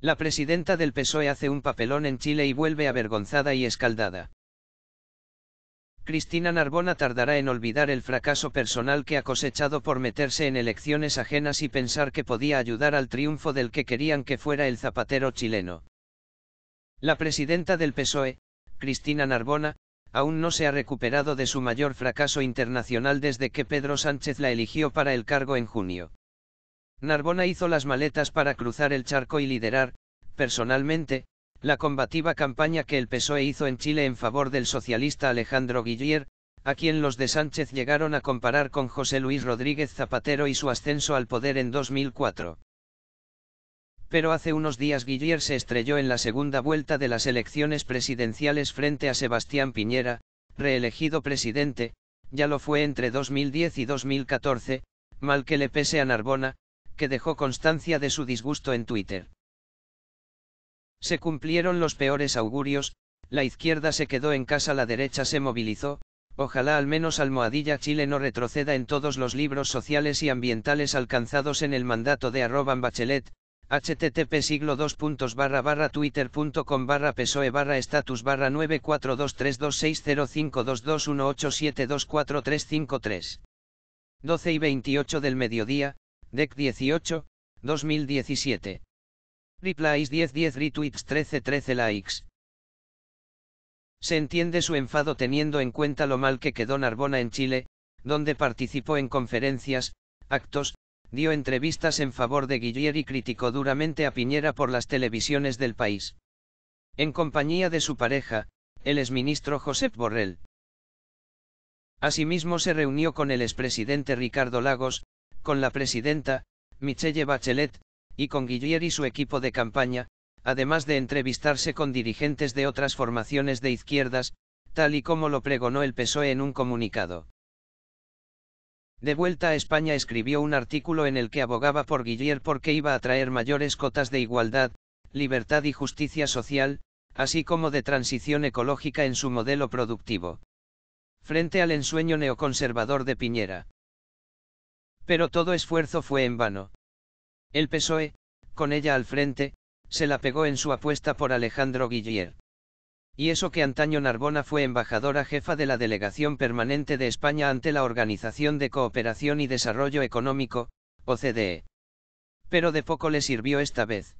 La presidenta del PSOE hace un papelón en Chile y vuelve avergonzada y escaldada. Cristina Narbona tardará en olvidar el fracaso personal que ha cosechado por meterse en elecciones ajenas y pensar que podía ayudar al triunfo del que querían que fuera el zapatero chileno. La presidenta del PSOE, Cristina Narbona, aún no se ha recuperado de su mayor fracaso internacional desde que Pedro Sánchez la eligió para el cargo en junio. Narbona hizo las maletas para cruzar el charco y liderar, personalmente, la combativa campaña que el PSOE hizo en Chile en favor del socialista Alejandro Guillier, a quien los de Sánchez llegaron a comparar con José Luis Rodríguez Zapatero y su ascenso al poder en 2004. Pero hace unos días Guillier se estrelló en la segunda vuelta de las elecciones presidenciales frente a Sebastián Piñera, reelegido presidente, ya lo fue entre 2010 y 2014, mal que le pese a Narbona, que dejó constancia de su disgusto en Twitter. Se cumplieron los peores augurios, la izquierda se quedó en casa, la derecha se movilizó, ojalá al menos Almohadilla Chile no retroceda en todos los libros sociales y ambientales alcanzados en el mandato de arroban bachelet, http siglo barra twitter.com barra psoe barra status e barra 942326052218724353. 12 y 28 del mediodía, DEC 18, 2017. Replies 10 10 retweets 13 13 likes. Se entiende su enfado teniendo en cuenta lo mal que quedó Narbona en Chile, donde participó en conferencias, actos, dio entrevistas en favor de Guillier y criticó duramente a Piñera por las televisiones del país. En compañía de su pareja, el exministro Josep Borrell. Asimismo se reunió con el expresidente Ricardo Lagos, con la presidenta, Michelle Bachelet, y con Guillier y su equipo de campaña, además de entrevistarse con dirigentes de otras formaciones de izquierdas, tal y como lo pregonó el PSOE en un comunicado. De vuelta a España escribió un artículo en el que abogaba por Guillier porque iba a traer mayores cotas de igualdad, libertad y justicia social, así como de transición ecológica en su modelo productivo. Frente al ensueño neoconservador de Piñera. Pero todo esfuerzo fue en vano. El PSOE, con ella al frente, se la pegó en su apuesta por Alejandro Guillier. Y eso que antaño Narbona fue embajadora jefa de la Delegación Permanente de España ante la Organización de Cooperación y Desarrollo Económico, OCDE. Pero de poco le sirvió esta vez.